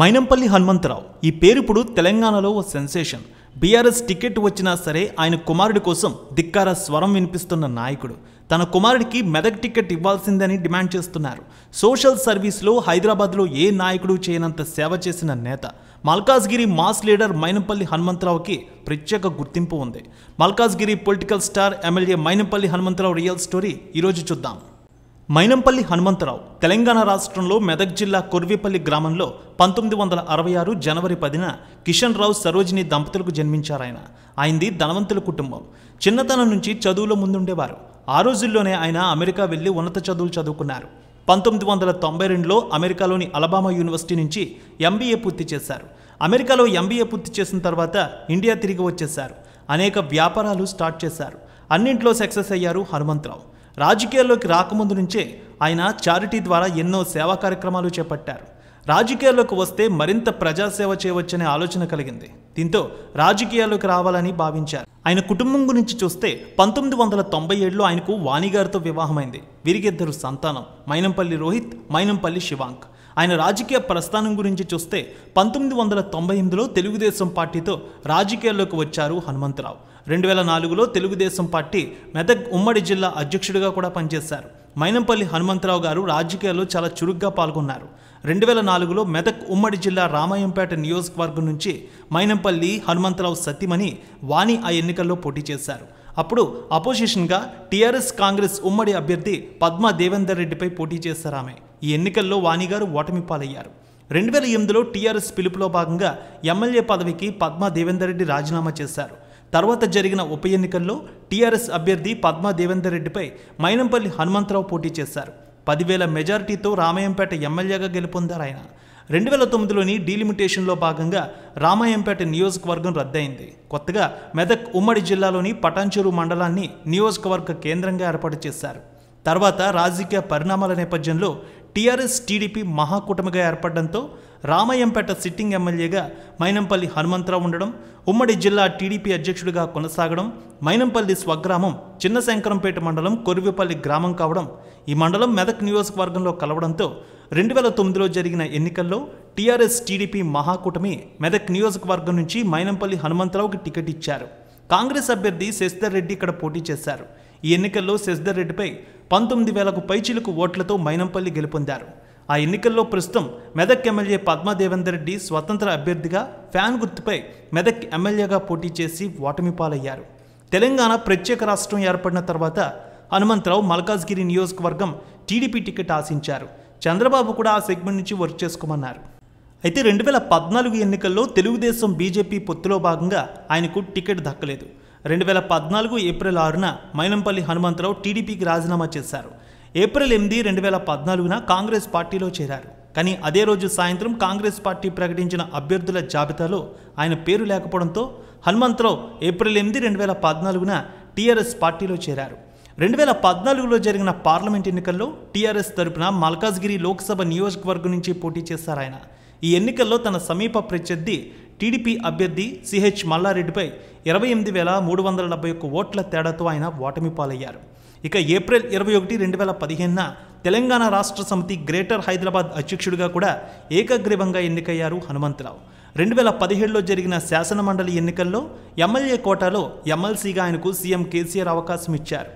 మైనంపల్లి హనుమంతరావు ఈ పేరు ఇప్పుడు తెలంగాణలో ఓ సెన్సేషన్ బీఆర్ఎస్ టికెట్ వచ్చినా సరే ఆయన కుమారుడి కోసం ధిక్కార స్వరం వినిపిస్తున్న నాయకుడు తన కుమారుడికి మెదక్ టికెట్ ఇవ్వాల్సిందని డిమాండ్ చేస్తున్నారు సోషల్ సర్వీస్లో హైదరాబాద్లో ఏ నాయకుడు చేయనంత సేవ చేసిన నేత మల్కాజ్గిరి మాస్ లీడర్ మైనంపల్లి హనుమంతరావుకి ప్రత్యేక గుర్తింపు ఉంది Malkajgiri political star MLA Mynampally Hanumantha Rao real story ఈరోజు చూద్దాం మైనంపల్లి హనుమంతరావు తెలంగాణ రాష్ట్రంలో మెదక్ జిల్లా కొర్విపల్లి గ్రామంలో పంతొమ్మిది వందల అరవై ఆరు జనవరి పదిన కిషన్ రావు సరోజిని దంపతులకు జన్మించారాయన ఆయనది ధనవంతుల కుటుంబం చిన్నతనం నుంచి చదువులో ముందుండేవారు ఆ రోజుల్లోనే ఆయన అమెరికా వెళ్ళి ఉన్నత చదువులు చదువుకున్నారు పంతొమ్మిది వందల తొంభై రెండులో అమెరికాలోని అలబామా యూనివర్సిటీ నుంచి ఎంబీఏ పూర్తి చేశారు అమెరికాలో ఎంబీఏ పూర్తి చేసిన తర్వాత ఇండియా తిరిగి వచ్చేశారు అనేక వ్యాపారాలు స్టార్ట్ చేశారు అన్నింట్లో సక్సెస్ అయ్యారు హనుమంతరావు రాజకీయాల్లోకి రాకముందు నుంచే ఆయన చారిటీ ద్వారా ఎన్నో సేవా కార్యక్రమాలు చేపట్టారు రాజకీయాల్లోకి వస్తే మరింత ప్రజాసేవ చేయవచ్చనే ఆలోచన కలిగింది దీంతో రాజకీయాల్లోకి రావాలని భావించారు ఆయన కుటుంబం గురించి చూస్తే పంతొమ్మిది వందల తొంభై ఏడులో ఆయనకు వాణిగారితో వివాహమైంది వీరికిద్దరు సంతానం మైనంపల్లి రోహిత్ మైనంపల్లి శివాంక్ ఆయన రాజకీయ ప్రస్థానం గురించి చూస్తే పంతొమ్మిది వందల తొంభై ఎనిమిదిలో తెలుగుదేశం పార్టీతో రాజకీయాల్లోకి వచ్చారు హనుమంతరావు రెండు వేల నాలుగులో తెలుగుదేశం పార్టీ మెదక్ ఉమ్మడి జిల్లా అధ్యక్షుడిగా కూడా పనిచేశారు మైనంపల్లి హనుమంతరావు గారు రాజకీయాల్లో చాలా చురుగ్గా పాల్గొన్నారు రెండు వేల నాలుగులో మెదక్ ఉమ్మడి జిల్లా రామాయంపేట నియోజకవర్గం నుంచి మైనంపల్లి హనుమంతరావు సతీమణి వాణి ఆ ఎన్నికల్లో పోటీ చేశారు అప్పుడు అపోజిషన్గా టీఆర్ఎస్ కాంగ్రెస్ ఉమ్మడి అభ్యర్థి పద్మా దేవేందర్ రెడ్డిపై పోటీ చేశారు ఆమె ఈ ఎన్నికల్లో వాణిగారు ఓటమి పాలయ్యారు రెండు వేల ఎనిమిదిలో టీఆర్ఎస్ పిలుపులో భాగంగా ఎమ్మెల్యే పదవికి పద్మా దేవేందర్ రెడ్డి రాజీనామా చేశారు తర్వాత జరిగిన ఉప ఎన్నికల్లో టీఆర్ఎస్ అభ్యర్థి పద్మా దేవేందర్ రెడ్డిపై మైనంపల్లి హనుమంతరావు పోటీ చేశారు పదివేల మెజార్టీతో రామాయంపేట ఎమ్మెల్యేగా గెలుపొందారు ఆయన రెండు వేల తొమ్మిదిలోని డీలిమిటేషన్లో భాగంగా రామాయంపేట నియోజకవర్గం రద్దయింది కొత్తగా మెదక్ ఉమ్మడి జిల్లాలోని పటాన్చెరు మండలాన్ని నియోజకవర్గ కేంద్రంగా ఏర్పాటు చేశారు తర్వాత రాజకీయ పరిణామాల నేపథ్యంలో టీఆర్ఎస్ టీడీపీ మహాకూటమిగా ఏర్పడడంతో రామయ్యంపేట సిట్టింగ్ ఎమ్మెల్యేగా మైనంపల్లి హనుమంతరావు ఉండడం ఉమ్మడి జిల్లా టీడీపీ అధ్యక్షుడిగా కొనసాగడం మైనంపల్లి స్వగ్రామం చిన్నశంకరంపేట మండలం కొరివిపల్లి గ్రామం కావడం ఈ మండలం మెదక్ నియోజకవర్గంలో కలవడంతో రెండు వేల తొమ్మిదిలో జరిగిన ఎన్నికల్లో టీఆర్ఎస్ టీడీపీ మహాకూటమి మెదక్ నియోజకవర్గం నుంచి మైనంపల్లి హనుమంతరావుకి టికెట్ ఇచ్చారు కాంగ్రెస్ అభ్యర్థి శశిధర్ రెడ్డి ఇక్కడ పోటీ చేశారు ఈ ఎన్నికల్లో శశిధర్ రెడ్డిపై పంతొమ్మిది వేలకు పైచిలకు ఓట్లతో మైనంపల్లి గెలుపొందారు ఆ ఎన్నికల్లో ప్రస్తుతం మెదక్ ఎమ్మెల్యే పద్మాదేవేందర్ రెడ్డి స్వతంత్ర అభ్యర్థిగా ఫ్యాన్ గుర్తుపై మెదక్ ఎమ్మెల్యేగా పోటీ చేసి ఓటమి పాలయ్యారు తెలంగాణ ప్రత్యేక రాష్ట్రం ఏర్పడిన తర్వాత హనుమంతరావు మల్కాజ్గిరి నియోజకవర్గం టీడీపీ టికెట్ ఆశించారు చంద్రబాబు కూడా ఆ సెగ్మెంట్ నుంచి వర్క్ చేసుకోమన్నారు అయితే రెండు వేల పద్నాలుగు ఎన్నికల్లో తెలుగుదేశం బీజేపీ పొత్తులో భాగంగా ఆయనకు టికెట్ దక్కలేదు రెండు వేల పద్నాలుగు ఏప్రిల్ ఆరున మైనంపల్లి హనుమంతరావు టీడీపీకి రాజీనామా చేశారు ఏప్రిల్ ఎనిమిది రెండు వేల పద్నాలుగున కాంగ్రెస్ పార్టీలో చేరారు కానీ అదే రోజు సాయంత్రం కాంగ్రెస్ పార్టీ ప్రకటించిన అభ్యర్థుల జాబితాలో ఆయన పేరు లేకపోవడంతో హనుమంతరావు ఏప్రిల్ ఎనిమిది రెండు వేల పద్నాలుగున టీఆర్ఎస్ పార్టీలో చేరారు రెండు వేల పద్నాలుగులో జరిగిన పార్లమెంట్ ఎన్నికల్లో టీఆర్ఎస్ తరపున మల్కాజ్గిరి లోక్సభ నియోజకవర్గం నుంచి పోటీ చేశారు ఆయన ఈ ఎన్నికల్లో తన సమీప ప్రత్యర్థి టీడీపీ అభ్యర్థి సిహెచ్ మల్లారెడ్డిపై ఇరవై ఎనిమిది వేల మూడు వందల డెబ్బై ఒక్క ఓట్ల తేడాతో ఆయన ఓటమి పాలయ్యారు ఇక ఏప్రిల్ ఇరవై ఒకటి రెండు వేల పదిహేనున తెలంగాణ రాష్ట్ర సమితి గ్రేటర్ హైదరాబాద్ అధ్యక్షుడిగా కూడా ఏకగ్రీవంగా ఎన్నికయ్యారు హనుమంతరావు రెండు వేల పదిహేడులో జరిగిన శాసనమండలి ఎన్నికల్లో ఎమ్మెల్యే కోటాలో ఎమ్మెల్సీగా ఆయనకు సీఎం కేసీఆర్ అవకాశం ఇచ్చారు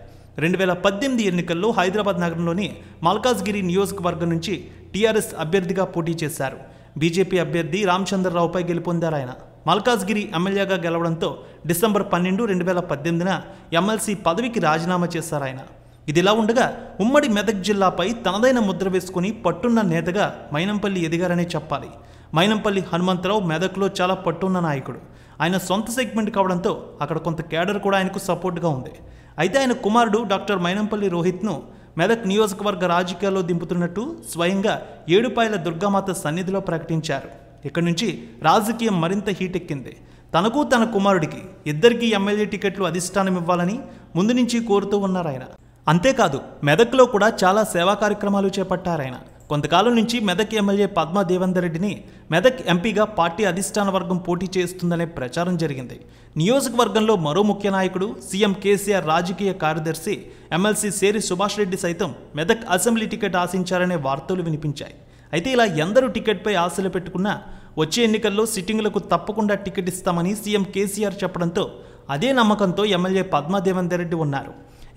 రెండు వేల పద్దెనిమిది ఎన్నికల్లో హైదరాబాద్ నగరంలోని మల్కాజ్గిరి నియోజకవర్గం నుంచి టీఆర్ఎస్ అభ్యర్థిగా పోటీ చేశారు బీజేపీ అభ్యర్థి రామచంద్రరావుపై గెలుపొందారు ఆయన మల్కాజ్గిరి ఎమ్మెల్యేగా గెలవడంతో డిసెంబర్ పన్నెండు రెండు వేల పద్దెనిమిదిన ఎమ్మెల్సీ పదవికి రాజీనామా చేశారు ఆయన ఇదిలా ఉండగా ఉమ్మడి మెదక్ జిల్లాపై తనదైన ముద్ర వేసుకుని పట్టున్న నేతగా మైనంపల్లి ఎదిగారనే చెప్పాలి మైనంపల్లి హనుమంతరావు మెదక్లో చాలా పట్టున్న నాయకుడు ఆయన సొంత సెగ్మెంట్ కావడంతో అక్కడ కొంత కేడర్ కూడా ఆయనకు సపోర్ట్గా ఉంది అయితే ఆయన కుమారుడు డాక్టర్ మైనంపల్లి రోహిత్ను మెదక్ నియోజకవర్గ రాజకీయాల్లో దింపుతున్నట్టు స్వయంగా ఏడుపాయల దుర్గామాత సన్నిధిలో ప్రకటించారు ఇక్కడి నుంచి రాజకీయం మరింత హీటెక్కింది తనకు తన కుమారుడికి ఇద్దరికీ ఎమ్మెల్యే టికెట్లు అధిష్టానం ఇవ్వాలని ముందు నుంచి కోరుతూ ఉన్నారాయన అంతేకాదు మెదక్లో కూడా చాలా సేవా కార్యక్రమాలు చేపట్టారాయన కొంతకాలం నుంచి మెదక్ ఎమ్మెల్యే పద్మా రెడ్డిని మెదక్ ఎంపీగా పార్టీ అధిష్టాన వర్గం పోటీ చేస్తుందనే ప్రచారం జరిగింది నియోజకవర్గంలో మరో ముఖ్య నాయకుడు సీఎం కేసీఆర్ రాజకీయ కార్యదర్శి ఎమ్మెల్సీ సేరి సుభాష్ రెడ్డి సైతం మెదక్ అసెంబ్లీ టికెట్ ఆశించారనే వార్తలు వినిపించాయి అయితే ఇలా ఎందరూ టికెట్పై ఆశలు పెట్టుకున్నా వచ్చే ఎన్నికల్లో సిట్టింగ్లకు తప్పకుండా టికెట్ ఇస్తామని సీఎం కేసీఆర్ చెప్పడంతో అదే నమ్మకంతో ఎమ్మెల్యే పద్మా రెడ్డి ఉన్నారు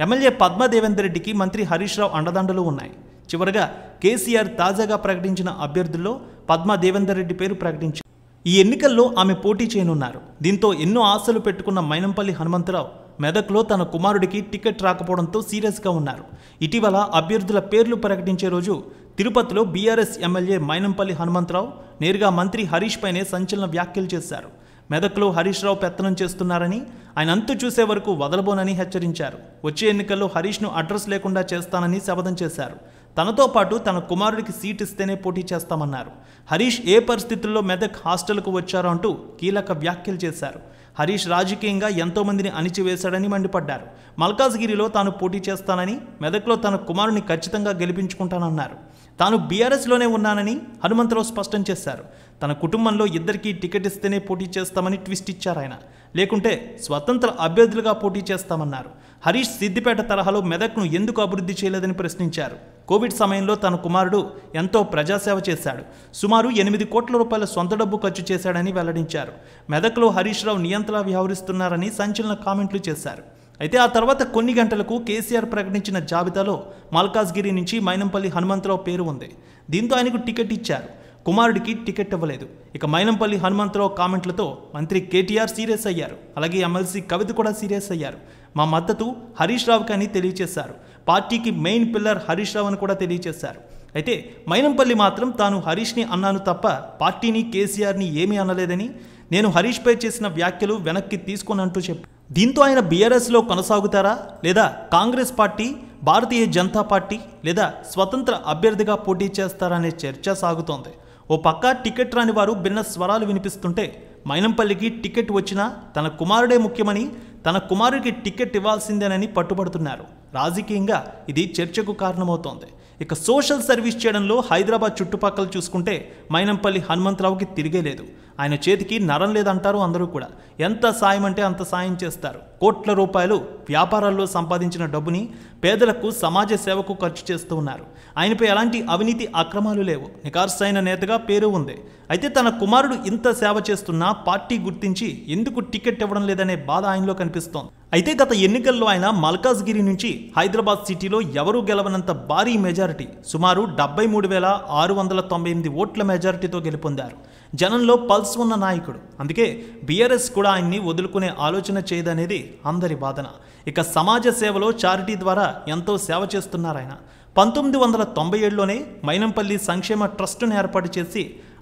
ఎమ్మెల్యే పద్మా రెడ్డికి మంత్రి హరీష్ రావు అండదండలు ఉన్నాయి చివరగా కేసీఆర్ తాజాగా ప్రకటించిన అభ్యర్థుల్లో పద్మా దేవేందర్ రెడ్డి పేరు ప్రకటించారు ఈ ఎన్నికల్లో ఆమె పోటీ చేయనున్నారు దీంతో ఎన్నో ఆశలు పెట్టుకున్న మైనంపల్లి హనుమంతరావు మెదక్లో తన కుమారుడికి టికెట్ రాకపోవడంతో సీరియస్గా ఉన్నారు ఇటీవల అభ్యర్థుల పేర్లు ప్రకటించే రోజు తిరుపతిలో బీఆర్ఎస్ ఎమ్మెల్యే మైనంపల్లి హనుమంతరావు నేరుగా మంత్రి హరీష్ పైనే సంచలన వ్యాఖ్యలు చేశారు మెదక్లో హరీష్ రావు పెత్తనం చేస్తున్నారని ఆయన అంతు చూసే వరకు వదలబోనని హెచ్చరించారు వచ్చే ఎన్నికల్లో హరీష్ను అడ్రస్ లేకుండా చేస్తానని శపథం చేశారు తనతో పాటు తన కుమారుడికి సీట్ ఇస్తేనే పోటీ చేస్తామన్నారు హరీష్ ఏ పరిస్థితుల్లో మెదక్ హాస్టల్కు వచ్చారో అంటూ కీలక వ్యాఖ్యలు చేశారు హరీష్ రాజకీయంగా ఎంతోమందిని అణిచివేశాడని మండిపడ్డారు మల్కాజ్గిరిలో తాను పోటీ చేస్తానని మెదక్లో తన కుమారుని ఖచ్చితంగా గెలిపించుకుంటానన్నారు తాను బీఆర్ఎస్లోనే ఉన్నానని హనుమంతరావు స్పష్టం చేశారు తన కుటుంబంలో ఇద్దరికీ టికెట్ ఇస్తేనే పోటీ చేస్తామని ట్విస్ట్ ఇచ్చారు ఆయన లేకుంటే స్వతంత్ర అభ్యర్థులుగా పోటీ చేస్తామన్నారు హరీష్ సిద్దిపేట తరహాలో మెదక్ను ఎందుకు అభివృద్ధి చేయలేదని ప్రశ్నించారు కోవిడ్ సమయంలో తన కుమారుడు ఎంతో ప్రజాసేవ చేశాడు సుమారు ఎనిమిది కోట్ల రూపాయల సొంత డబ్బు ఖర్చు చేశాడని వెల్లడించారు మెదక్లో హరీష్ రావు నియంత్రణ వ్యవహరిస్తున్నారని సంచలన కామెంట్లు చేశారు అయితే ఆ తర్వాత కొన్ని గంటలకు కేసీఆర్ ప్రకటించిన జాబితాలో మల్కాజ్గిరి నుంచి మైనంపల్లి హనుమంతరావు పేరు ఉంది దీంతో ఆయనకు టికెట్ ఇచ్చారు కుమారుడికి టికెట్ ఇవ్వలేదు ఇక మైనంపల్లి హనుమంతరావు కామెంట్లతో మంత్రి కేటీఆర్ సీరియస్ అయ్యారు అలాగే ఎమ్మెల్సీ కవిత కూడా సీరియస్ అయ్యారు మా మద్దతు హరీష్ రావుకి అని తెలియచేశారు పార్టీకి మెయిన్ పిల్లర్ హరీష్ రావు అని కూడా తెలియచేశారు అయితే మైనంపల్లి మాత్రం తాను హరీష్ని అన్నాను తప్ప పార్టీని కేసీఆర్ని ఏమీ అనలేదని నేను హరీష్పై చేసిన వ్యాఖ్యలు వెనక్కి తీసుకునంటూ చెప్పి దీంతో ఆయన బీఆర్ఎస్లో కొనసాగుతారా లేదా కాంగ్రెస్ పార్టీ భారతీయ జనతా పార్టీ లేదా స్వతంత్ర అభ్యర్థిగా పోటీ చేస్తారనే చర్చ సాగుతోంది ఓ పక్క టికెట్ రాని వారు భిన్న స్వరాలు వినిపిస్తుంటే మైనంపల్లికి టికెట్ వచ్చినా తన కుమారుడే ముఖ్యమని తన కుమారుడికి టికెట్ ఇవ్వాల్సిందేనని పట్టుబడుతున్నారు రాజకీయంగా ఇది చర్చకు కారణమవుతోంది ఇక సోషల్ సర్వీస్ చేయడంలో హైదరాబాద్ చుట్టుపక్కల చూసుకుంటే మైనంపల్లి హనుమంతరావుకి తిరిగే లేదు ఆయన చేతికి నరం లేదంటారు అందరూ కూడా ఎంత సాయం అంటే అంత సాయం చేస్తారు కోట్ల రూపాయలు వ్యాపారాల్లో సంపాదించిన డబ్బుని పేదలకు సమాజ సేవకు ఖర్చు చేస్తూ ఉన్నారు ఆయనపై ఎలాంటి అవినీతి అక్రమాలు లేవు నికార్సైన నేతగా పేరు ఉంది అయితే తన కుమారుడు ఇంత సేవ చేస్తున్నా పార్టీ గుర్తించి ఎందుకు టికెట్ ఇవ్వడం లేదనే బాధ ఆయనలో కనిపిస్తోంది అయితే గత ఎన్నికల్లో ఆయన మల్కాజ్గిరి నుంచి హైదరాబాద్ సిటీలో ఎవరూ గెలవనంత భారీ మెజారిటీ సుమారు డెబ్బై మూడు వేల ఆరు వందల తొంభై ఎనిమిది ఓట్ల మెజారిటీతో గెలుపొందారు జనంలో పల్స్ ఉన్న నాయకుడు అందుకే బీఆర్ఎస్ కూడా ఆయన్ని వదులుకునే ఆలోచన చేయదనేది అందరి బాధన ఇక సమాజ సేవలో చారిటీ ద్వారా ఎంతో సేవ చేస్తున్నారాయన పంతొమ్మిది వందల తొంభై ఏడులోనే మైనంపల్లి సంక్షేమ ట్రస్టును ఏర్పాటు చేసి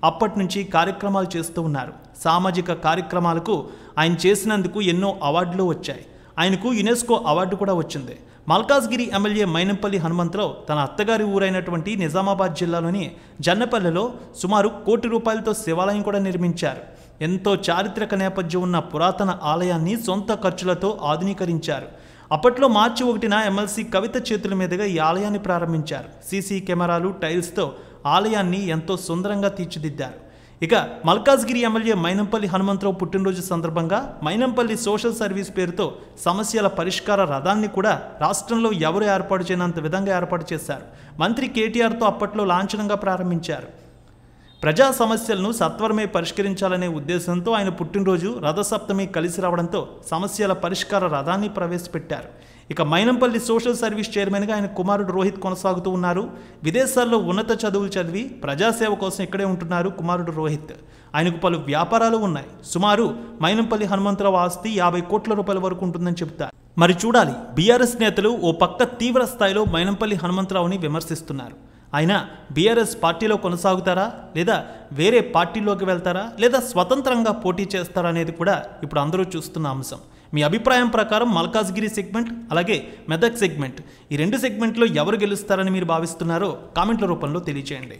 అప్పటి నుంచి కార్యక్రమాలు చేస్తూ ఉన్నారు సామాజిక కార్యక్రమాలకు ఆయన చేసినందుకు ఎన్నో అవార్డులు వచ్చాయి ఆయనకు యునెస్కో అవార్డు కూడా వచ్చింది మల్కాజ్గిరి ఎమ్మెల్యే మైనంపల్లి హనుమంతరావు తన అత్తగారి ఊరైనటువంటి నిజామాబాద్ జిల్లాలోని జన్నపల్లెలో సుమారు కోటి రూపాయలతో శివాలయం కూడా నిర్మించారు ఎంతో చారిత్రక నేపథ్యం ఉన్న పురాతన ఆలయాన్ని సొంత ఖర్చులతో ఆధునీకరించారు అప్పట్లో మార్చి ఒకటిన ఎమ్మెల్సీ కవిత చేతుల మీదుగా ఈ ఆలయాన్ని ప్రారంభించారు సీసీ కెమెరాలు టైల్స్తో ఆలయాన్ని ఎంతో సుందరంగా తీర్చిదిద్దారు ఇక మల్కాజ్గిరి ఎమ్మెల్యే మైనంపల్లి హనుమంతరావు పుట్టినరోజు సందర్భంగా మైనంపల్లి సోషల్ సర్వీస్ పేరుతో సమస్యల పరిష్కార రథాన్ని కూడా రాష్ట్రంలో ఎవరు ఏర్పాటు చేయనంత విధంగా ఏర్పాటు చేశారు మంత్రి కేటీఆర్తో అప్పట్లో లాంఛనంగా ప్రారంభించారు ప్రజా సమస్యలను సత్వరమే పరిష్కరించాలనే ఉద్దేశంతో ఆయన పుట్టినరోజు రథసప్తమి కలిసి రావడంతో సమస్యల పరిష్కార రథాన్ని ప్రవేశపెట్టారు ఇక మైనంపల్లి సోషల్ సర్వీస్ చైర్మన్గా ఆయన కుమారుడు రోహిత్ కొనసాగుతూ ఉన్నారు విదేశాల్లో ఉన్నత చదువులు చదివి ప్రజాసేవ కోసం ఇక్కడే ఉంటున్నారు కుమారుడు రోహిత్ ఆయనకు పలు వ్యాపారాలు ఉన్నాయి సుమారు మైనంపల్లి హనుమంతరావు ఆస్తి యాభై కోట్ల రూపాయల వరకు ఉంటుందని చెబుతారు మరి చూడాలి బీఆర్ఎస్ నేతలు ఓ పక్క తీవ్ర స్థాయిలో మైనంపల్లి హనుమంతరావుని విమర్శిస్తున్నారు ఆయన బీఆర్ఎస్ పార్టీలో కొనసాగుతారా లేదా వేరే పార్టీలోకి వెళ్తారా లేదా స్వతంత్రంగా పోటీ చేస్తారా అనేది కూడా ఇప్పుడు అందరూ చూస్తున్న అంశం మీ అభిప్రాయం ప్రకారం మల్కాజ్గిరి సెగ్మెంట్ అలాగే మెదక్ సెగ్మెంట్ ఈ రెండు సెగ్మెంట్లో ఎవరు గెలుస్తారని మీరు భావిస్తున్నారో కామెంట్ల రూపంలో తెలియచేయండి